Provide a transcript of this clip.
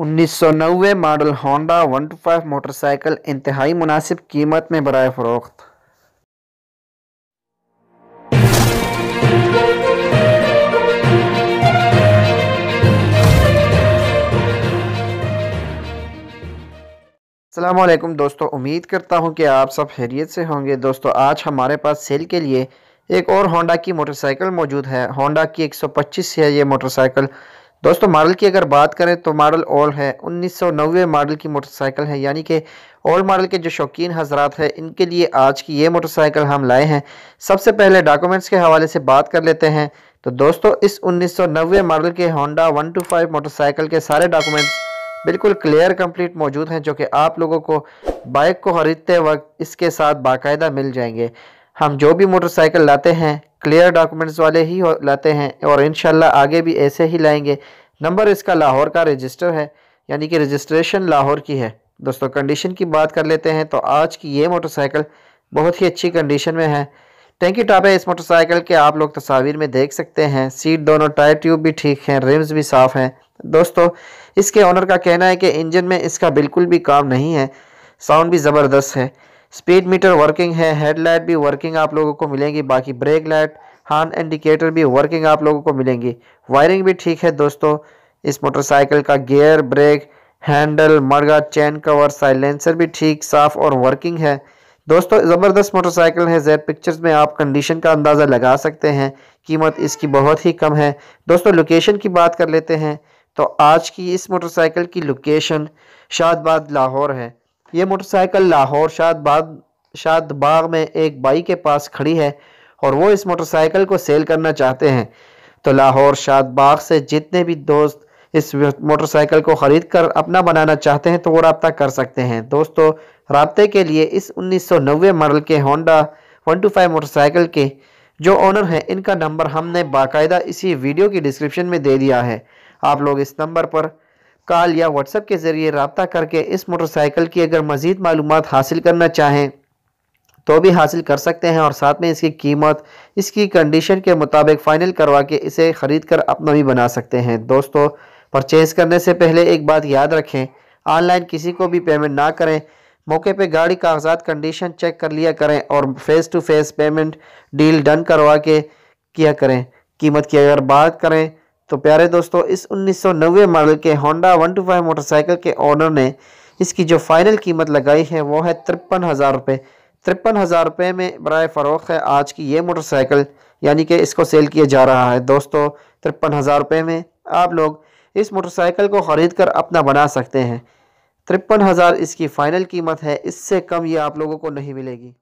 1990 model Honda 125 motorcycle इंतहाई मुनासिब कीमत में बरए फ़रोख्त अल्लाम दोस्तों उम्मीद करता हूँ कि आप सब हैरियत से होंगे दोस्तों आज हमारे पास सेल के लिए एक और होंडा की मोटरसाइकिल मौजूद है होंडा की 125 है ये मोटरसाइकिल दोस्तों मॉडल की अगर बात करें तो मॉडल ओल्ड है 1990 मॉडल की मोटरसाइकिल है यानी कि ओल्ड मॉडल के जो शौकीन हजरात हैं इनके लिए आज की ये मोटरसाइकिल हम लाए हैं सबसे पहले डॉक्यूमेंट्स के हवाले से बात कर लेते हैं तो दोस्तों इस 1990 मॉडल के होंडा 125 मोटरसाइकिल के सारे डॉक्यूमेंट्स बिल्कुल क्लियर कंप्लीट मौजूद हैं जो कि आप लोगों को बाइक को ख़रीदते वक्त इसके साथ बाकायदा मिल जाएंगे हम जो भी मोटरसाइकिल लाते हैं क्लियर डॉक्यूमेंट्स वाले ही लाते हैं और इन आगे भी ऐसे ही लाएंगे नंबर इसका लाहौर का रजिस्टर है यानी कि रजिस्ट्रेशन लाहौर की है दोस्तों कंडीशन की बात कर लेते हैं तो आज की ये मोटरसाइकिल बहुत ही अच्छी कंडीशन में है टैंकी टॉप है इस मोटरसाइकिल के आप लोग तस्वीर में देख सकते हैं सीट दोनों टायर ट्यूब भी ठीक हैं रिम्स भी साफ़ हैं दोस्तों इसके ऑनर का कहना है कि इंजन में इसका बिल्कुल भी काम नहीं है साउंड भी ज़बरदस्त है स्पीड मीटर वर्किंग है हेडलाइट भी वर्किंग आप लोगों को मिलेंगी बाकी ब्रेक लाइट हॉर्न इंडिकेटर भी वर्किंग आप लोगों को मिलेंगी वायरिंग भी ठीक है दोस्तों इस मोटरसाइकिल का गियर ब्रेक हैंडल मरगा चैन कवर साइलेंसर भी ठीक साफ और वर्किंग है दोस्तों ज़बरदस्त मोटरसाइकिल है जेड पिक्चर्स में आप कंडीशन का अंदाज़ा लगा सकते हैं कीमत इसकी बहुत ही कम है दोस्तों लोकेशन की बात कर लेते हैं तो आज की इस मोटरसाइकिल की लोकेशन शादबाद लाहौर है ये मोटरसाइकिल लाहौर बाग शाद बाग में एक बाई के पास खड़ी है और वो इस मोटरसाइकिल को सेल करना चाहते हैं तो लाहौर शाद बाग से जितने भी दोस्त इस मोटरसाइकिल को ख़रीद कर अपना बनाना चाहते हैं तो वो रबता कर सकते हैं दोस्तों रबते के लिए इस नबे मॉडल के होंडा फाइव मोटरसाइकिल के जो ऑनर हैं इनका नंबर हमने बाकायदा इसी वीडियो की डिस्क्रिप्शन में दे दिया है आप लोग इस नंबर पर कॉल या व्हाट्सएप के ज़रिए रबता करके इस मोटरसाइकिल की अगर मज़ीद मालूम हासिल करना चाहें तो भी हासिल कर सकते हैं और साथ में इसकी कीमत इसकी कंडीशन के मुताबिक फ़ाइनल करवा के इसे ख़रीद कर अपना भी बना सकते हैं दोस्तों परचेज़ करने से पहले एक बात याद रखें ऑनलाइन किसी को भी पेमेंट ना करें मौके पे गाड़ी कागजात कंडीशन चेक कर लिया करें और face to face payment deal done करवा के किया करें कीमत की अगर बात करें तो प्यारे दोस्तों इस 1990 मॉडल के होंडा 125 मोटरसाइकिल के ऑनर ने इसकी जो फाइनल कीमत लगाई है वो है तिरपन हज़ार रुपये तिरपन हज़ार रुपये में बरए फ़रोख है आज की ये मोटरसाइकिल यानी कि इसको सेल किया जा रहा है दोस्तों तिरपन हज़ार रुपये में आप लोग इस मोटरसाइकिल को ख़रीद कर अपना बना सकते हैं तिरपन हज़ार इसकी फ़ाइनल कीमत है इससे कम ये आप लोगों को नहीं मिलेगी